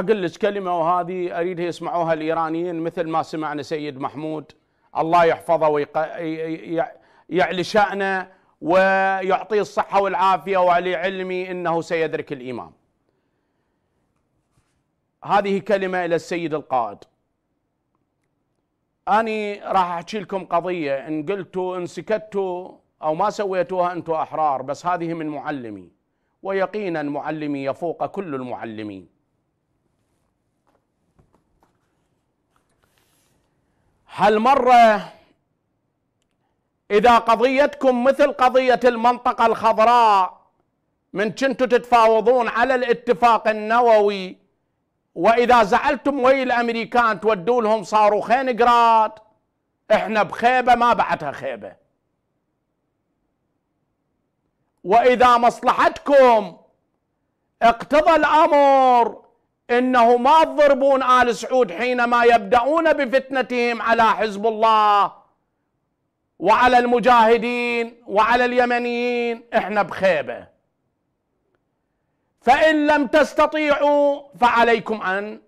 أقول لك كلمة وهذه أريدها يسمعوها الإيرانيين مثل ما سمعنا سيد محمود الله يحفظه ويعلي شأنه ويعطيه الصحة والعافية وعلي علمي أنه سيدرك الإمام هذه كلمة إلى السيد القائد أني راح أحكي لكم قضية إن قلتوا إن سكتوا أو ما سويتوها أنتم أحرار بس هذه من معلمي ويقينا معلمي يفوق كل المعلمين هالمرة إذا قضيتكم مثل قضية المنطقة الخضراء من كنتوا تتفاوضون على الاتفاق النووي وإذا زعلتم وي الأمريكان تودوا لهم صاروخين قراد احنا بخيبة ما بعدها خيبة وإذا مصلحتكم اقتضى الأمر انه ما الضربون ال سعود حينما يبدأون بفتنتهم على حزب الله وعلى المجاهدين وعلى اليمنيين احنا بخيبه فان لم تستطيعوا فعليكم ان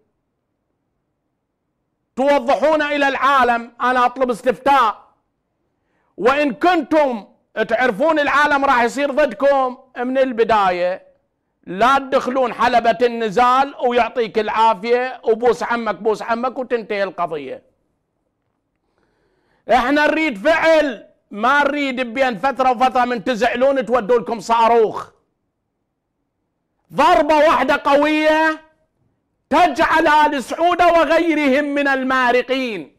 توضحون الى العالم انا اطلب استفتاء وان كنتم تعرفون العالم راح يصير ضدكم من البدايه لا تدخلون حلبة النزال ويعطيك العافية وبوس عمك بوس عمك وتنتهي القضية احنا نريد فعل ما نريد بين فترة وفترة من تزعلون تودوا لكم صاروخ ضربة واحدة قوية تجعل آل سعود وغيرهم من المارقين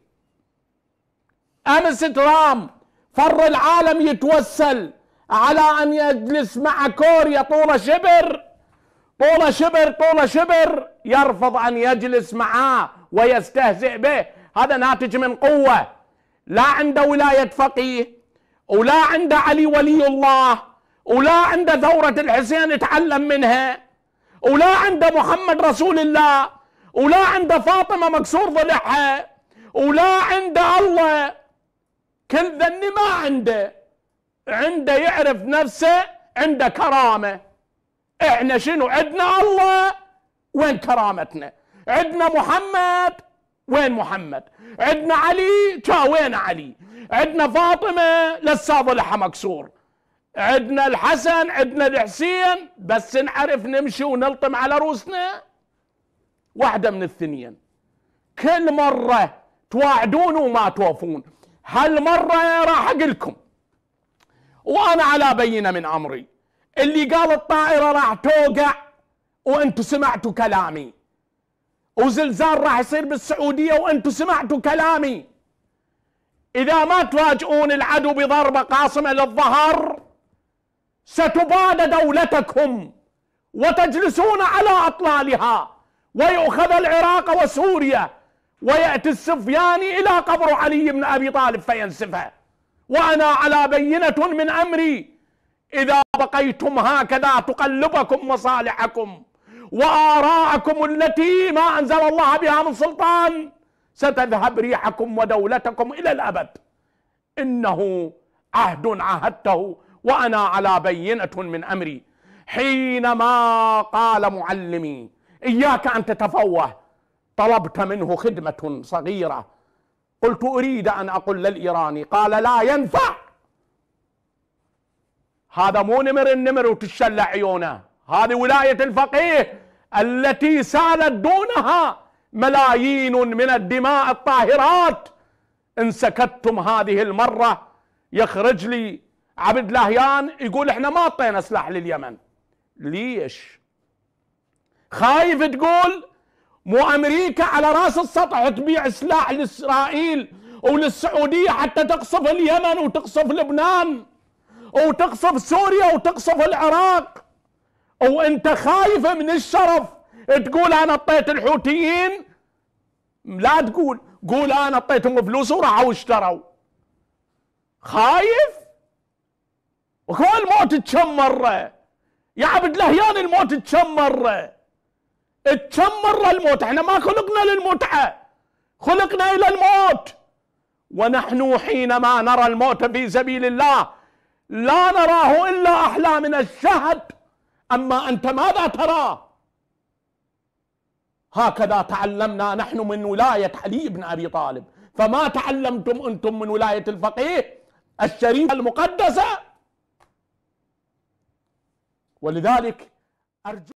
أمس ترام فر العالم يتوسل على أن يجلس مع كوريا طول شبر طول شبر طول شبر يرفض أن يجلس معاه ويستهزئ به هذا ناتج من قوة لا عنده ولاية فقيه ولا عنده علي ولي الله ولا عنده ثورة الحسين يتعلم منها ولا عنده محمد رسول الله ولا عنده فاطمة مكسور ضلعها ولا عنده الله كل ذني ما عنده عنده يعرف نفسه عنده كرامه احنا شنو عندنا الله وين كرامتنا عندنا محمد وين محمد عندنا علي تا وين علي عندنا فاطمة لسا ضلعها مكسور عندنا الحسن عندنا الحسين بس نعرف نمشي ونلطم على روسنا واحدة من الثنين كل مرة تواعدون وما توفون هالمرة راح أقلكم وأنا على بينة من أمري اللي قال الطائرة راح توقع وانتوا سمعتوا كلامي وزلزال راح يصير بالسعودية وانتوا سمعتوا كلامي إذا ما تواجهون العدو بضربة قاصمة للظهر ستباد دولتكم وتجلسون على أطلالها ويؤخذ العراق وسوريا ويأتي السفياني إلى قبر علي بن أبي طالب فينسفه وأنا على بينة من أمري إذا بقيتم هكذا تقلبكم مصالحكم وآراءكم التي ما أنزل الله بها من سلطان ستذهب ريحكم ودولتكم إلى الأبد إنه عهد عهدته وأنا على بينة من أمري حينما قال معلمي إياك أن تتفوه طلبت منه خدمة صغيرة قلت أريد أن أقول للإيراني قال لا ينفع هذا مو نمر النمر وتشلع عيونه هذه ولاية الفقيه التي سالت دونها ملايين من الدماء الطاهرات ان سكتتم هذه المرة يخرج لي عبد لهيان يقول احنا ما اعطينا سلاح لليمن ليش خايف تقول مو امريكا على راس السطح تبيع سلاح لاسرائيل وللسعودية حتى تقصف اليمن وتقصف لبنان أو تقصف سوريا أو تقصف العراق وأنت خايف من الشرف تقول أنا أعطيت الحوثيين لا تقول قول أنا أعطيتهم فلوس وراحوا اشتروا خايف وكل الموت كم مرة يا عبد لهيان الموت كم مرة كم مرة الموت احنا ما خلقنا للمتعة خلقنا إلى الموت ونحن حينما نرى الموت في سبيل الله لا نراه إلا احلامنا الشهد أما أنت ماذا ترى هكذا تعلمنا نحن من ولاية علي بن أبي طالب فما تعلمتم أنتم من ولاية الفقيه الشريفة المقدسة ولذلك أرجو